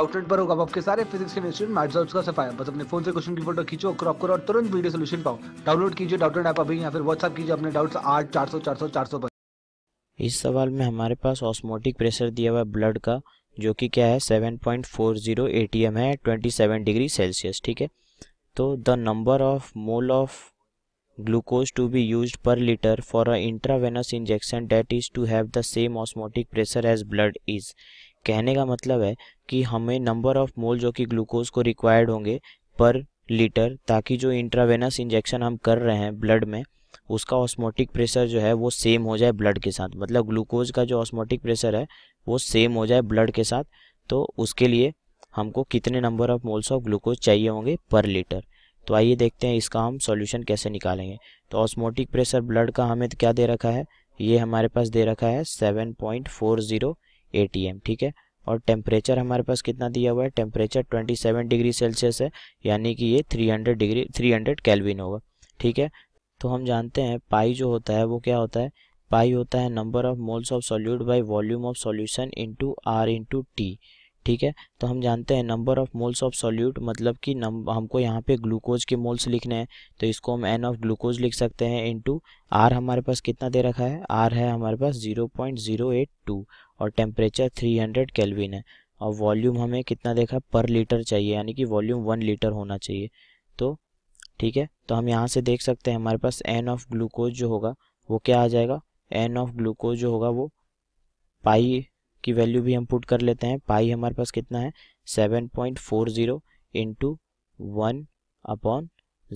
outlet पर होगा आपके सारे फिजिक्स केमिस्ट्री मैथ्स और उसका सफाया बस अपने फोन से क्वेश्चन की फोटो खींचो क्रॉप करो और तुरंत वीडियो सोल्यूशन पाओ डाउनलोड कीजिए डाउटलेट ऐप अभी या फिर व्हाट्सअप कीजिए अपने डाउट्स आठ चार सौ चार सौ चार सौ पर इस सवाल में हमारे पास ऑस्मोटिक प्रेशर दिया हुआ है ब्लड का जो कि क्या है 7.40 एटीएम है 27 डिग्री सेल्सियस ठीक है तो the number of mole of glucose to be use per litre for a intravenous injection that is to have the same osmotic pressure as blood is कहने का मतलब है कि हमें नंबर ऑफ मोल जो कि ग्लूकोज को रिक्वायर्ड होंगे पर लीटर ताकि जो इंट्रावेनस इंजेक्शन हम कर रहे हैं ब्लड में उसका ऑस्मोटिक प्रेशर जो है वो सेम हो जाए ब्लड के साथ मतलब ग्लूकोज का जो ऑस्मोटिक प्रेशर है वो सेम हो जाए ब्लड के साथ तो उसके लिए हमको कितने number of moles of glucose चाहिए होंगे पर लीटर तो आइए देखते हैं इसका हम सॉल्यूशन कैसे निकालेंगे तो ऑस्मोटिक प्रेशर ब्लड का हमें क्या दे रखा है ये हमारे पास दे रखा है seven point four zero atm ठीक है और टेम्परेचर हमारे पास कितना दिया हुआ है टेम्परेचर 27 डिग्री सेल्सियस है यानी कि ये 300 डिग्री 300 केल्विन होगा ठीक है तो हम जानते हैं पाई जो होता है वो क्या होता है पाई होता है number of moles of solute by volume of solution into R into T ठीक है तो हम जानते हैं number of moles of solute मतलब कि हमको यहाँ पे ग्लूकोज के मोल्स लिखने हैं तो इसको हम एन ऑफ ग्लूकोज लिख सकते हैं इनटू आर हमारे पास कितना दे रखा है आर है हमारे पास zero point zero eight two और टेम्परेचर थ्री हंड्रेड केल्विन है और वॉल्यूम हमें कितना देखा पर लीटर चाहिए यानी कि वॉल्यूम वन लीटर होना चाहिए तो ठीक है तो हम यहाँ से देख सकते हैं हमारे पास एन ऑफ ग्लूकोज जो होगा वो क्या आ जाएगा एन ऑफ ग्लूकोज जो होगा वो पाई की वैल्यू भी हम पुट कर लेते हैं पाई हमारे पास कितना है seven point four zero into one upon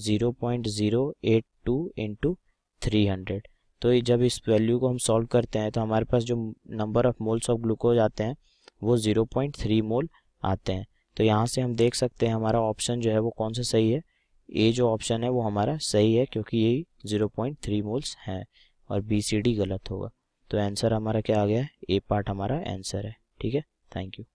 zero point zero eight two into three hundred तो जब इस वैल्यू को हम सॉल्व करते हैं तो हमारे पास जो number of moles of glucose आते हैं वो ज़ीरो पॉइंट थ्री मोल आते हैं तो यहाँ से हम देख सकते हैं हमारा ऑप्शन जो है वो कौन सा सही है ए जो ऑप्शन है वो हमारा सही है क्योंकि यही ज़ीरो पॉइंट थ्री मोल्स हैं और बी सी डी गलत होगा तो आंसर हमारा क्या आ गया ए पार्ट हमारा आंसर है ठीक है थैंक यू